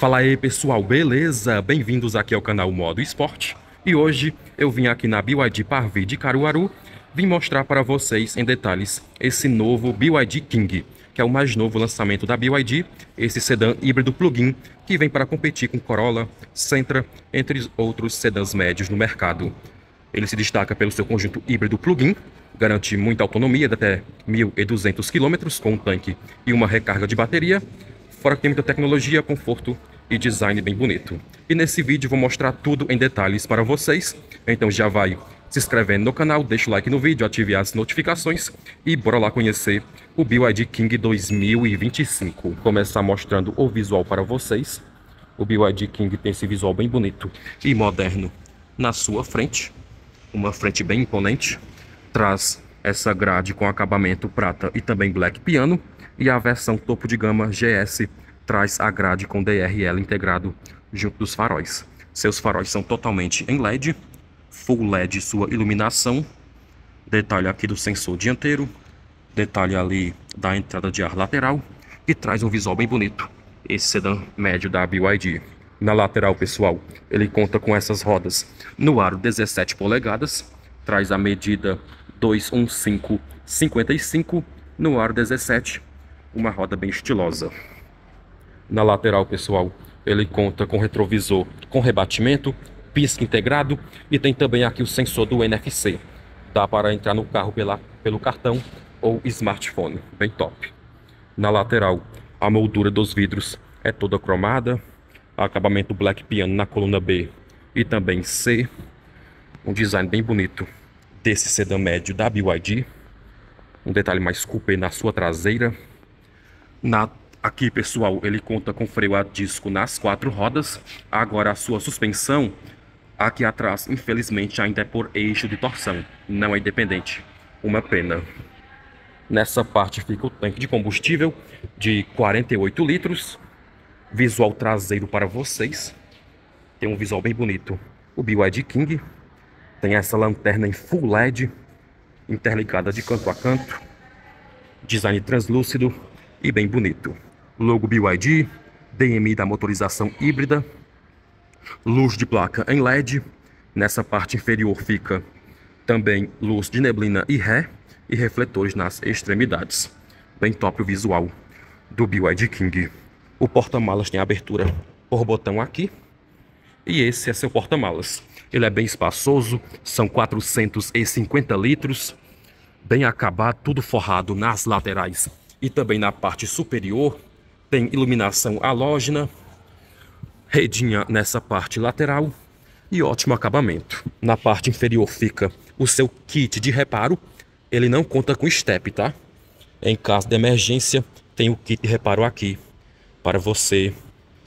Fala aí pessoal, beleza? Bem-vindos aqui ao canal Modo Esporte. E hoje eu vim aqui na BYD Parvi de Caruaru, vim mostrar para vocês em detalhes esse novo BYD King, que é o mais novo lançamento da BYD, esse sedã híbrido plug-in que vem para competir com Corolla, Sentra, entre outros sedãs médios no mercado. Ele se destaca pelo seu conjunto híbrido plug-in, garante muita autonomia de até 1.200 km com um tanque e uma recarga de bateria, fora que tem muita tecnologia, conforto e design bem bonito. E nesse vídeo vou mostrar tudo em detalhes para vocês, então já vai se inscrevendo no canal, deixa o like no vídeo, ative as notificações e bora lá conhecer o BYD King 2025. Vou começar mostrando o visual para vocês. O BYD King tem esse visual bem bonito e moderno na sua frente, uma frente bem imponente, traz essa grade com acabamento prata e também black piano e a versão topo de gama GS traz a grade com DRL integrado junto dos faróis. Seus faróis são totalmente em LED, full LED sua iluminação, detalhe aqui do sensor dianteiro, detalhe ali da entrada de ar lateral e traz um visual bem bonito. Esse sedã médio da BYD. Na lateral, pessoal, ele conta com essas rodas no aro 17 polegadas, traz a medida 21555 no aro 17, uma roda bem estilosa. Na lateral, pessoal, ele conta com retrovisor com rebatimento, pisca integrado e tem também aqui o sensor do NFC. Dá para entrar no carro pela, pelo cartão ou smartphone, bem top. Na lateral, a moldura dos vidros é toda cromada, acabamento black piano na coluna B e também C. Um design bem bonito desse sedã médio da BYD. Um detalhe mais coupé na sua traseira. Na Aqui, pessoal, ele conta com freio a disco nas quatro rodas. Agora, a sua suspensão aqui atrás, infelizmente, ainda é por eixo de torção, não é independente. Uma pena. Nessa parte fica o tanque de combustível de 48 litros. Visual traseiro para vocês. Tem um visual bem bonito. O BYD King. Tem essa lanterna em full LED, interligada de canto a canto. Design translúcido e bem bonito logo BYD, DMI da motorização híbrida, luz de placa em LED, nessa parte inferior fica também luz de neblina e ré e refletores nas extremidades. Bem top o visual do BYD King. O porta-malas tem abertura por botão aqui e esse é seu porta-malas. Ele é bem espaçoso, são 450 litros, bem acabado, tudo forrado nas laterais e também na parte superior tem iluminação halógena, redinha nessa parte lateral e ótimo acabamento. Na parte inferior fica o seu kit de reparo, ele não conta com step, tá? Em caso de emergência, tem o kit de reparo aqui para você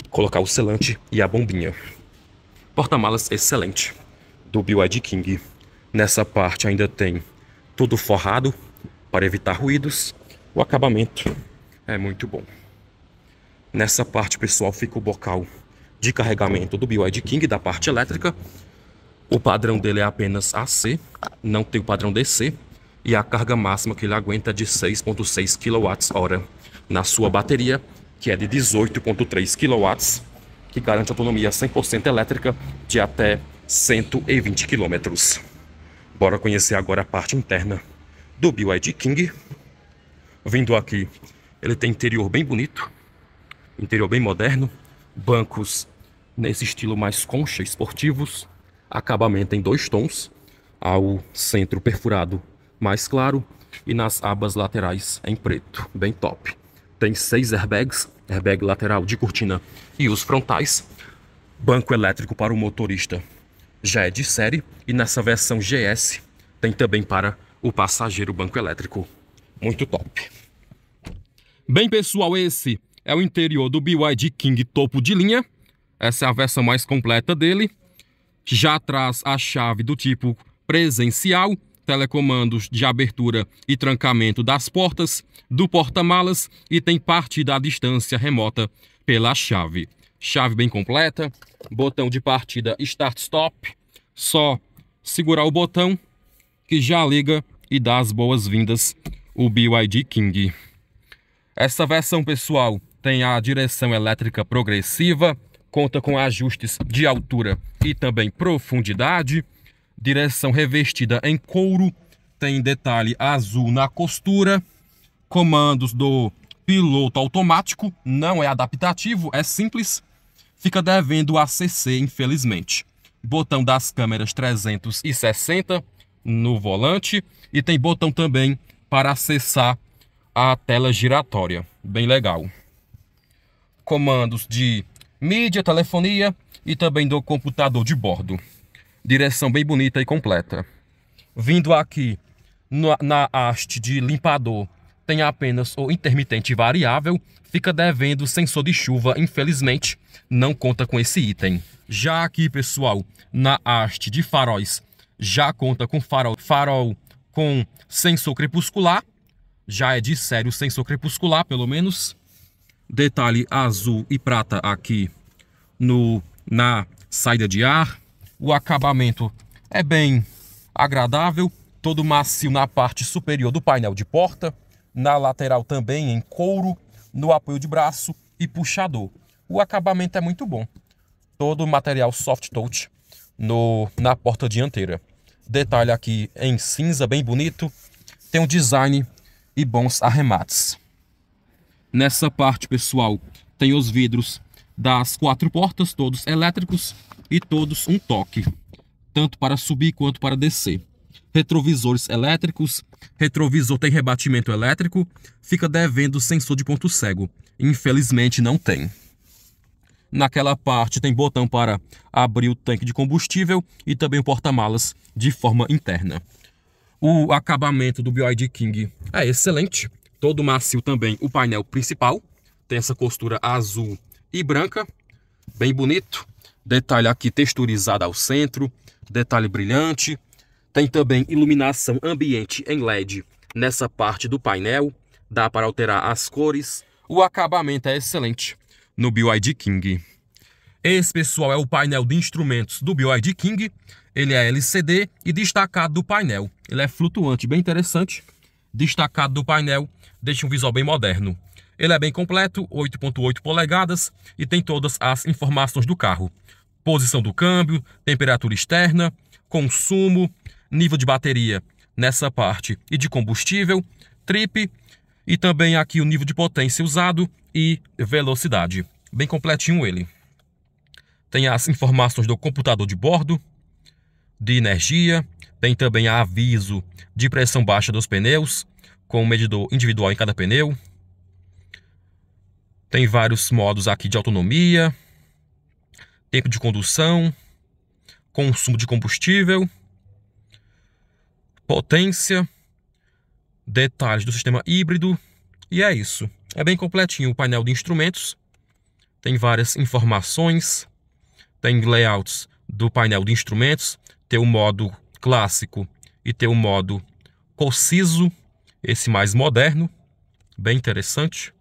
colocar o selante e a bombinha. Porta-malas excelente do BYD King. Nessa parte ainda tem tudo forrado para evitar ruídos. O acabamento é muito bom. Nessa parte, pessoal, fica o bocal de carregamento do BYD King, da parte elétrica. O padrão dele é apenas AC, não tem o padrão DC. E a carga máxima que ele aguenta é de 6.6 kWh na sua bateria, que é de 18.3 kW, que garante autonomia 100% elétrica de até 120 km. Bora conhecer agora a parte interna do BYD King. Vindo aqui, ele tem interior bem bonito, interior bem moderno, bancos nesse estilo mais concha, esportivos, acabamento em dois tons, ao centro perfurado mais claro e nas abas laterais em preto, bem top. Tem seis airbags, airbag lateral de cortina e os frontais, banco elétrico para o motorista já é de série e nessa versão GS tem também para o passageiro banco elétrico. Muito top. Bem, pessoal, esse é o interior do BYD King topo de linha. Essa é a versão mais completa dele. Já traz a chave do tipo presencial, telecomandos de abertura e trancamento das portas, do porta-malas e tem parte da distância remota pela chave. Chave bem completa, botão de partida start-stop, só segurar o botão que já liga e dá as boas-vindas o BYD King. Essa versão, pessoal, tem a direção elétrica progressiva, conta com ajustes de altura e também profundidade, direção revestida em couro, tem detalhe azul na costura, comandos do piloto automático, não é adaptativo, é simples, fica devendo a CC, infelizmente. Botão das câmeras 360 no volante e tem botão também para acessar a tela giratória, bem legal comandos de mídia, telefonia e também do computador de bordo. Direção bem bonita e completa. Vindo aqui na, na haste de limpador, tem apenas o intermitente variável, fica devendo sensor de chuva, infelizmente, não conta com esse item. Já aqui, pessoal, na haste de faróis, já conta com farol, farol com sensor crepuscular, já é de sério sensor crepuscular, pelo menos detalhe azul e prata aqui no, na saída de ar. O acabamento é bem agradável, todo macio na parte superior do painel de porta, na lateral também em couro, no apoio de braço e puxador. O acabamento é muito bom, todo material soft touch no, na porta dianteira. Detalhe aqui em cinza, bem bonito, tem um design e bons arremates. Nessa parte, pessoal, tem os vidros das quatro portas, todos elétricos e todos um toque, tanto para subir quanto para descer. Retrovisores elétricos, retrovisor tem rebatimento elétrico, fica devendo sensor de ponto cego. Infelizmente não tem. Naquela parte tem botão para abrir o tanque de combustível e também o porta-malas de forma interna. O acabamento do BioID King é excelente. Todo macio também o painel principal. Tem essa costura azul e branca. Bem bonito. Detalhe aqui texturizado ao centro. Detalhe brilhante. Tem também iluminação ambiente em LED nessa parte do painel. Dá para alterar as cores. O acabamento é excelente no BYD King. Esse, pessoal, é o painel de instrumentos do BYD King. Ele é LCD e destacado do painel. Ele é flutuante, bem interessante destacado do painel deixa um visual bem moderno. Ele é bem completo, 8.8 polegadas e tem todas as informações do carro. Posição do câmbio, temperatura externa, consumo, nível de bateria nessa parte e de combustível, trip e também aqui o nível de potência usado e velocidade. Bem completinho ele. Tem as informações do computador de bordo, de energia, tem também aviso de pressão baixa dos pneus, com medidor individual em cada pneu. Tem vários modos aqui de autonomia, tempo de condução, consumo de combustível, potência, detalhes do sistema híbrido e é isso. É bem completinho o painel de instrumentos, tem várias informações, tem layouts do painel de instrumentos, tem o modo clássico e ter o modo conciso, esse mais moderno, bem interessante.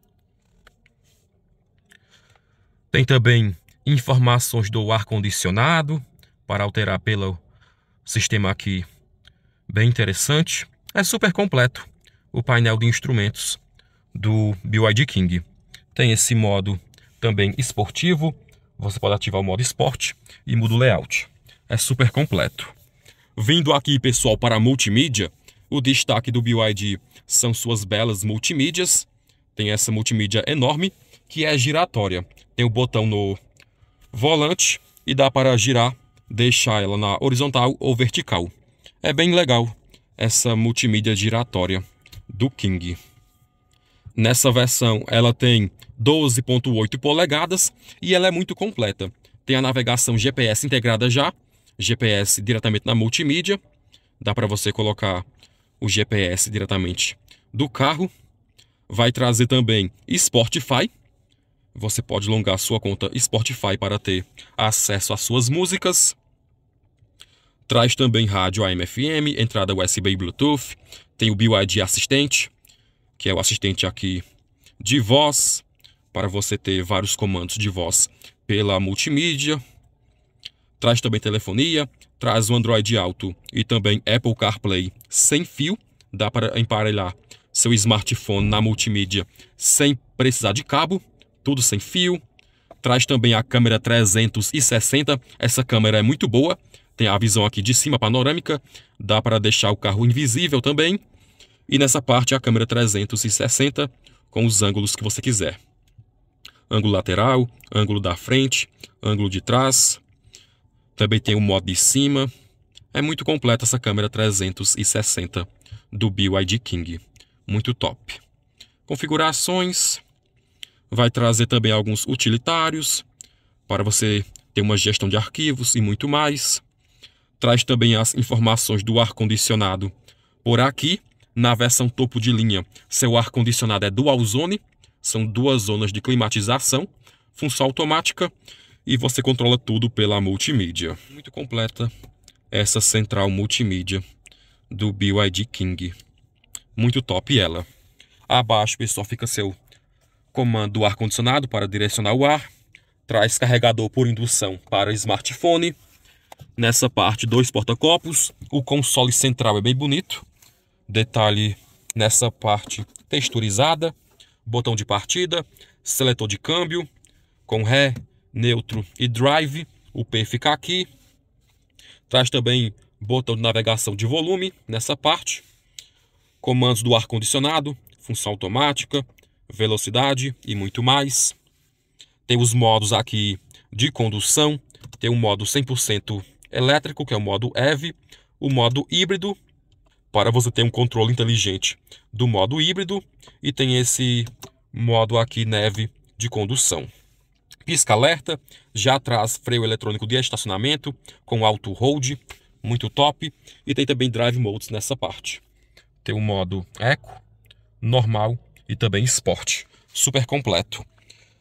Tem também informações do ar-condicionado para alterar pelo sistema aqui, bem interessante. É super completo o painel de instrumentos do BYD King. Tem esse modo também esportivo, você pode ativar o modo esporte e muda o layout. É super completo. Vindo aqui, pessoal, para a multimídia, o destaque do BYD são suas belas multimídias. Tem essa multimídia enorme, que é giratória. Tem o botão no volante e dá para girar, deixar ela na horizontal ou vertical. É bem legal essa multimídia giratória do King. Nessa versão, ela tem 12.8 polegadas e ela é muito completa. Tem a navegação GPS integrada já, GPS diretamente na multimídia. Dá para você colocar o GPS diretamente do carro. Vai trazer também Spotify. Você pode alongar sua conta Spotify para ter acesso às suas músicas. Traz também rádio AM/FM, entrada USB e Bluetooth. Tem o BYD Assistente, que é o assistente aqui de voz, para você ter vários comandos de voz pela multimídia, traz também telefonia, traz o Android Auto e também Apple CarPlay sem fio, dá para emparelhar seu smartphone na multimídia sem precisar de cabo, tudo sem fio. Traz também a câmera 360, essa câmera é muito boa, tem a visão aqui de cima panorâmica, dá para deixar o carro invisível também. E nessa parte a câmera 360 com os ângulos que você quiser. Ângulo lateral, ângulo da frente, ângulo de trás, também tem o modo de cima. É muito completa essa câmera 360 do BYD King. Muito top. Configurações. Vai trazer também alguns utilitários para você ter uma gestão de arquivos e muito mais. Traz também as informações do ar-condicionado por aqui. Na versão topo de linha, seu ar-condicionado é dual zone, são duas zonas de climatização, função automática e você controla tudo pela multimídia. Muito completa essa central multimídia do BYD King. Muito top ela. Abaixo, pessoal, fica seu comando ar-condicionado para direcionar o ar. Traz carregador por indução para smartphone. Nessa parte, dois porta-copos. O console central é bem bonito. Detalhe nessa parte texturizada. Botão de partida. Seletor de câmbio. Com ré, neutro e drive. O P fica aqui. Traz também botão de navegação de volume nessa parte. Comandos do ar-condicionado, função automática, velocidade e muito mais. Tem os modos aqui de condução. Tem o modo 100% elétrico, que é o modo EV. O modo híbrido, para você ter um controle inteligente do modo híbrido. E tem esse modo aqui neve de condução pisca-alerta, já traz freio eletrônico de estacionamento com alto hold, muito top, e tem também drive modes nessa parte. Tem o modo eco, normal e também sport super completo.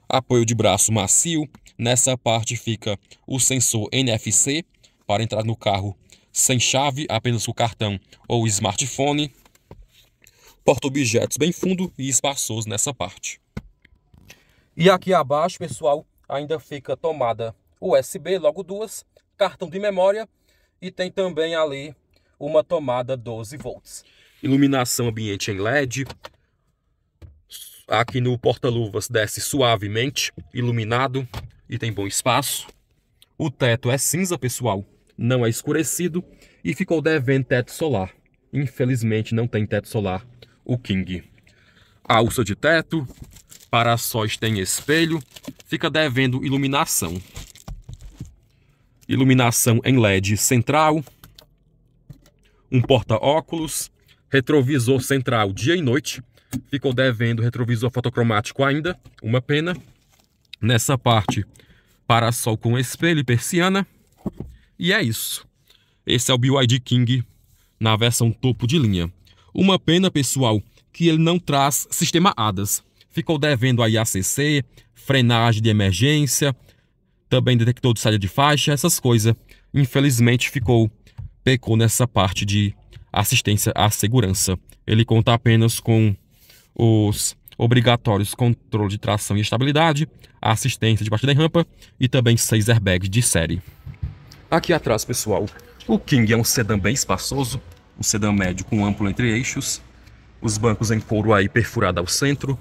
Apoio de braço macio, nessa parte fica o sensor NFC para entrar no carro sem chave, apenas o cartão ou smartphone. Porta-objetos bem fundo e espaçoso nessa parte. E aqui abaixo, pessoal, ainda fica tomada USB, logo duas, cartão de memória e tem também ali uma tomada 12 volts. Iluminação ambiente em LED. Aqui no porta-luvas desce suavemente, iluminado e tem bom espaço. O teto é cinza, pessoal, não é escurecido e ficou devendo teto solar. Infelizmente não tem teto solar o King. Alça de teto, para-sóis tem espelho, fica devendo iluminação. Iluminação em LED central, um porta-óculos, retrovisor central dia e noite. Ficou devendo retrovisor fotocromático ainda, uma pena. Nessa parte, parasol com espelho e persiana. E é isso. Esse é o BYD King na versão topo de linha. Uma pena, pessoal, que ele não traz sistema ADAS ficou devendo a IACC, frenagem de emergência, também detector de saída de faixa, essas coisas. Infelizmente ficou, pecou nessa parte de assistência à segurança. Ele conta apenas com os obrigatórios controle de tração e estabilidade, assistência de partida em rampa e também seis airbags de série. Aqui atrás, pessoal, o King é um sedã bem espaçoso, um sedã médio com amplo entre eixos, os bancos em couro aí perfurado ao centro,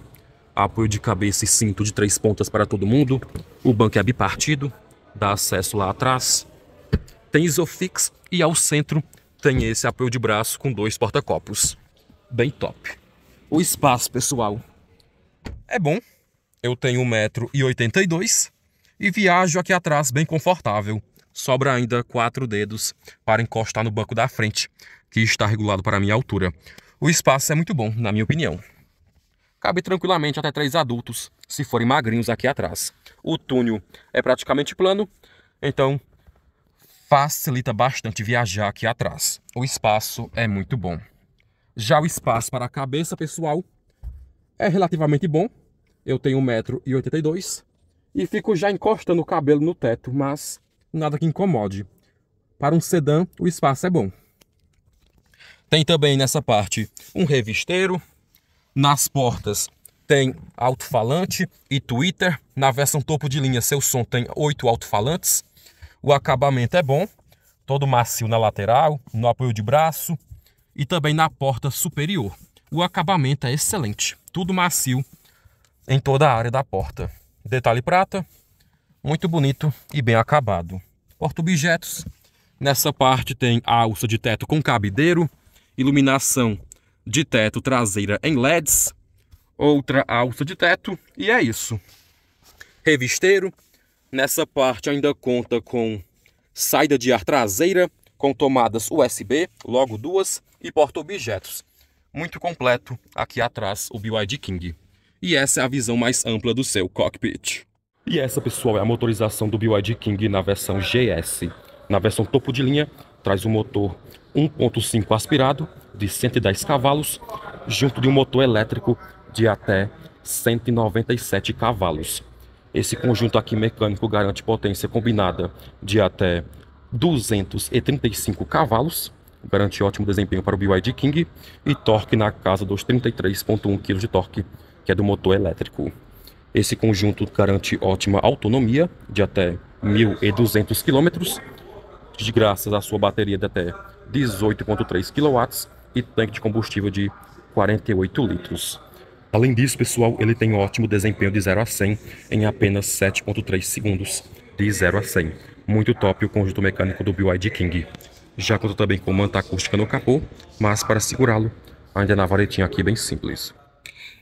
apoio de cabeça e cinto de três pontas para todo mundo. O banco é bipartido, dá acesso lá atrás. Tem Isofix e ao centro tem esse apoio de braço com dois porta-copos. Bem top. O espaço, pessoal, é bom. Eu tenho 1,82m e viajo aqui atrás bem confortável. Sobra ainda quatro dedos para encostar no banco da frente, que está regulado para a minha altura. O espaço é muito bom, na minha opinião. Cabe tranquilamente até três adultos, se forem magrinhos aqui atrás. O túnel é praticamente plano, então facilita bastante viajar aqui atrás. O espaço é muito bom. Já o espaço para a cabeça, pessoal, é relativamente bom. Eu tenho 1,82m e fico já encostando o cabelo no teto, mas nada que incomode. Para um sedã, o espaço é bom. Tem também nessa parte um revisteiro, nas portas tem alto-falante e Twitter. Na versão topo de linha, seu som tem oito alto-falantes. O acabamento é bom, todo macio na lateral, no apoio de braço e também na porta superior. O acabamento é excelente, tudo macio em toda a área da porta. Detalhe prata, muito bonito e bem acabado. Porta objetos, nessa parte tem a alça de teto com cabideiro, iluminação de teto traseira em LEDs, outra alça de teto e é isso. Revisteiro, nessa parte ainda conta com saída de ar traseira, com tomadas USB, logo duas, e porta-objetos. Muito completo aqui atrás o BYD King. E essa é a visão mais ampla do seu cockpit. E essa, pessoal, é a motorização do BYD King na versão GS. Na versão topo de linha, traz o um motor 1.5 aspirado de 110 cavalos, junto de um motor elétrico de até 197 cavalos. Esse conjunto aqui mecânico garante potência combinada de até 235 cavalos, garante ótimo desempenho para o BYD King e torque na casa dos 33.1 kg de torque, que é do motor elétrico. Esse conjunto garante ótima autonomia de até 1.200 km, de graças à sua bateria de até 18.3 kW e tanque de combustível de 48 litros. Além disso, pessoal, ele tem um ótimo desempenho de 0 a 100 em apenas 7.3 segundos de 0 a 100. Muito top o conjunto mecânico do BYD King. Já conta também com manta acústica no capô, mas para segurá-lo, ainda é na varetinha aqui bem simples.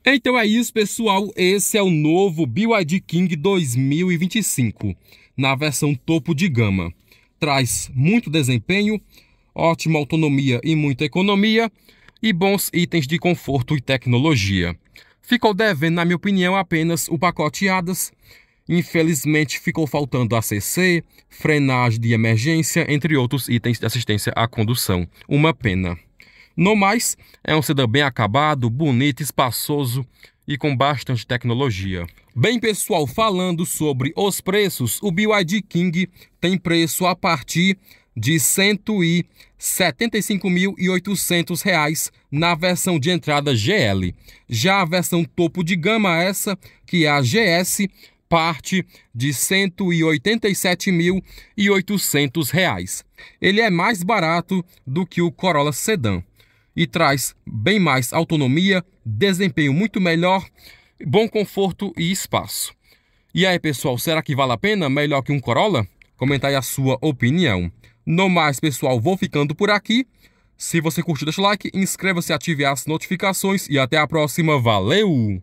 Então é isso, pessoal. Esse é o novo BYD King 2025, na versão topo de gama. Traz muito desempenho, ótima autonomia e muita economia, e bons itens de conforto e tecnologia. Ficou devendo, na minha opinião, apenas o pacote Infelizmente, ficou faltando ACC, frenagem de emergência, entre outros itens de assistência à condução. Uma pena. No mais, é um sedã bem acabado, bonito, espaçoso e com bastante tecnologia. Bem, pessoal, falando sobre os preços, o BYD King tem preço a partir de R$ 100 e R$ 75.800 na versão de entrada GL. Já a versão topo de gama, essa que é a GS, parte de R$ 187.800. Ele é mais barato do que o Corolla Sedan e traz bem mais autonomia, desempenho muito melhor, bom conforto e espaço. E aí, pessoal, será que vale a pena melhor que um Corolla? Comenta aí a sua opinião. No mais, pessoal, vou ficando por aqui. Se você curtiu, deixa o like, inscreva-se, ative as notificações e até a próxima. Valeu!